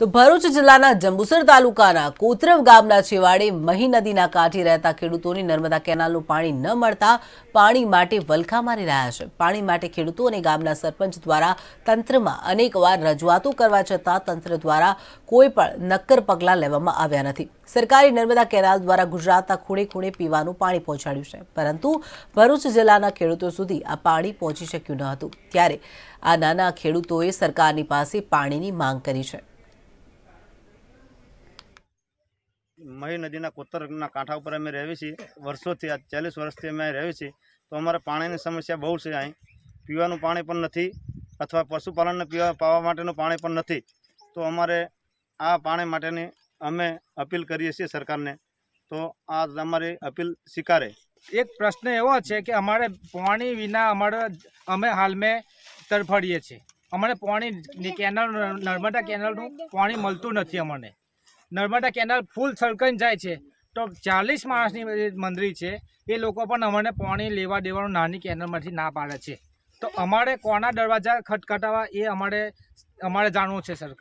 તો ભરૂચ જિલ્લાના જંબુસર તાલુકાના કોતરવ ગામના છેવાડે મહી નદીના કાંઠે રહેતા ખેડૂતોને નર્મદા કેનાલનું પાણી ન મળતા પાણી માટે વલખા મારી રહ્યા છે પાણી માટે ખેડૂતો અને ગામના સરપંચ દ્વારા તંત્રમાં અનેકવાર રજૂઆતો કરવા છતાં તંત્ર દ્વારા કોઈ પણ નક્કર પગલાં લેવામાં આવ્યા નથી સરકારી નર્મદા કેનાલ દ્વારા ગુજરાતના ખૂણે ખૂણે પીવાનું પાણી પહોંચાડ્યું છે પરંતુ ભરૂચ જિલ્લાના ખેડૂતો સુધી આ પાણી પહોંચી શક્યું ન હતું ત્યારે આ નાના ખેડૂતોએ સરકારની પાસે પાણીની માંગ કરી છે મહી નદીના કોતરના કાંઠા ઉપર અમે રહીએ છીએ વર્ષોથી આ ચાલીસ વર્ષથી અમે રહીએ છીએ તો અમારે પાણીની સમસ્યા બહુ છે અહીં પીવાનું પાણી પણ નથી અથવા પશુપાલનને પીવા પાવા માટેનું પાણી પણ નથી તો અમારે આ પાણી માટેની અમે અપીલ કરીએ છીએ સરકારને તો આ અમારી અપીલ સ્વીકારે એક પ્રશ્ન એવો છે કે અમારે પાણી વિના અમારે અમે હાલ મેં તરફડીએ છીએ અમારે પાણી કેનાલ નર્મદા કેનાલનું પાણી મળતું નથી અમને નર્મદા કેનાલ ફૂલ છલકાઈ જાય છે તો ચાલીસ માણસની મંદિર છે એ લોકો પણ અમારે પાણી લેવા દેવાનું નાની કેનાલમાંથી ના પાડે છે તો અમારે કોના દરવાજા ખટખટાવા એ અમારે અમારે જાણવું છે સર